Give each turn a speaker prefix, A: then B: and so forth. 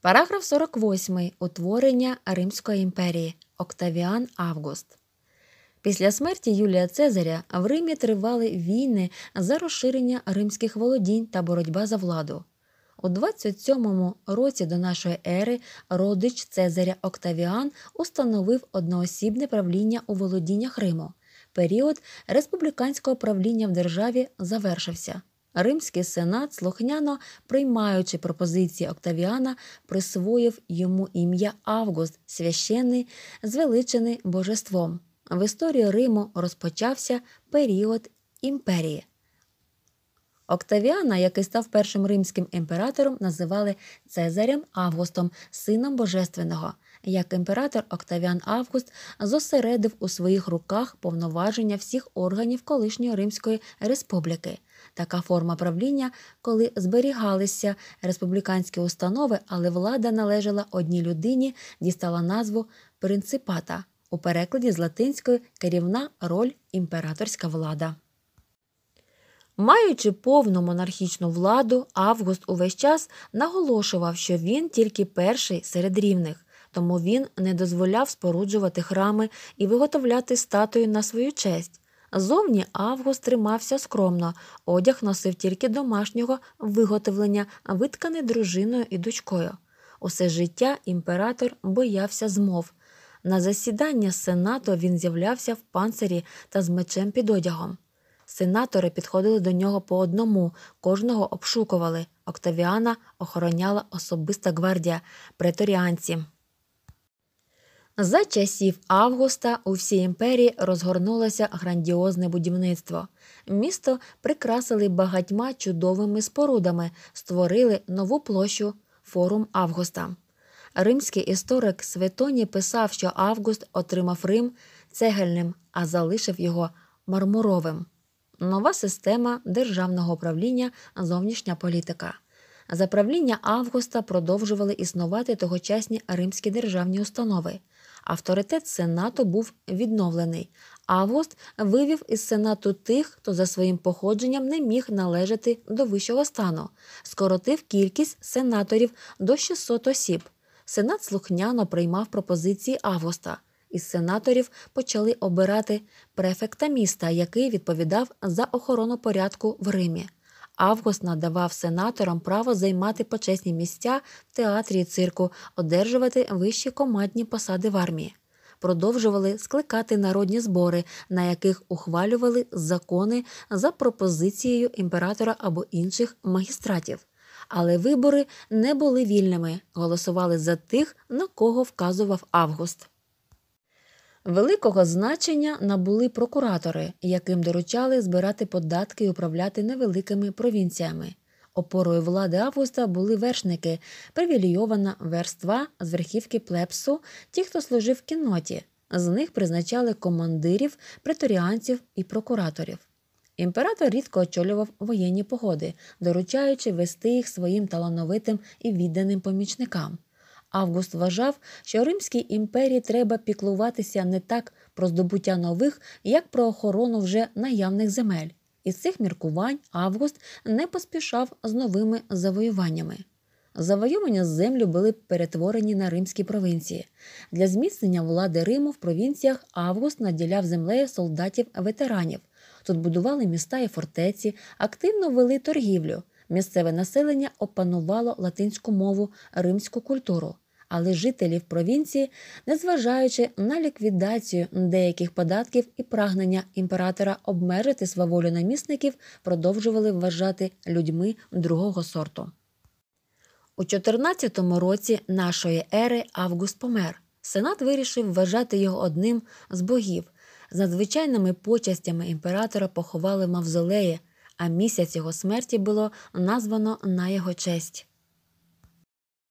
A: Параграф 48. Утворення Римської імперії Октавіан Август. Після смерті Юлія Цезаря в Римі тривали війни за розширення римських володінь та боротьба за владу. У 27 му році до нашої ери родич Цезаря Октавіан установив одноосібне правління у володіннях Риму. Період республіканського правління в державі завершився. Римський сенат, слухняно приймаючи пропозиції Октавіана, присвоїв йому ім'я Август, священний, звеличений божеством. В історії Риму розпочався період імперії. Октавіана, який став першим римським імператором, називали Цезарем Августом, сином Божественного. Як імператор Октавіан Август зосередив у своїх руках повноваження всіх органів колишньої Римської республіки. Така форма правління, коли зберігалися республіканські установи, але влада належала одній людині, дістала назву принципата у перекладі з латинської керівна роль імператорська влада. Маючи повну монархічну владу, Август увесь час наголошував, що він тільки перший серед рівних, тому він не дозволяв споруджувати храми і виготовляти статую на свою честь. Зовні Август тримався скромно, одяг носив тільки домашнього виготовлення, витканий дружиною і дочкою. Усе життя імператор боявся змов. На засідання сенату він з'являвся в панцирі та з мечем під одягом. Сенатори підходили до нього по одному, кожного обшукували. Октавіана охороняла особиста гвардія преторіанці. За часів августа у всій імперії розгорнулося грандіозне будівництво. Місто прикрасили багатьма чудовими спорудами, створили нову площу форум Августа. Римський історик Светоні писав, що Август отримав Рим цегельним, а залишив його мармуровим. Нова система державного управління, зовнішня політика. За правління Августа продовжували існувати тогочасні римські державні установи. Авторитет Сенату був відновлений. Август вивів із Сенату тих, хто за своїм походженням не міг належати до вищого стану, скоротив кількість сенаторів до 600 осіб. Сенат слухняно приймав пропозиції Августа. Із сенаторів почали обирати префекта міста, який відповідав за охорону порядку в Римі. Август надавав сенаторам право займати почесні місця в театрі і цирку, одержувати вищі командні посади в армії. Продовжували скликати народні збори, на яких ухвалювали закони за пропозицією імператора або інших магістратів. Але вибори не були вільними, голосували за тих, на кого вказував Август. Великого значення набули прокуратори, яким доручали збирати податки і управляти невеликими провінціями. Опорою влади Августа були вершники, привілейована верства з верхівки плепсу, ті, хто служив в кінноті. З них призначали командирів, преторіанців і прокураторів. Імператор рідко очолював воєнні погоди, доручаючи вести їх своїм талановитим і відданим помічникам. Август вважав, що Римській імперії треба піклуватися не так про здобуття нових, як про охорону вже наявних земель. Із цих міркувань Август не поспішав з новими завоюваннями. Завойовані землю були перетворені на римські провінції. Для зміцнення влади Риму в провінціях Август наділяв землею солдатів-ветеранів. Тут будували міста і фортеці, активно вели торгівлю. Місцеве населення опанувало латинську мову, римську культуру, але жителів провінції, незважаючи на ліквідацію деяких податків і прагнення імператора обмежити сваволю намісників, продовжували вважати людьми другого сорту. У 14 році нашої ери Август помер. Сенат вирішив вважати його одним з богів. З надзвичайними почастями імператора поховали мавзолеї, а місяць його смерті було названо на його честь.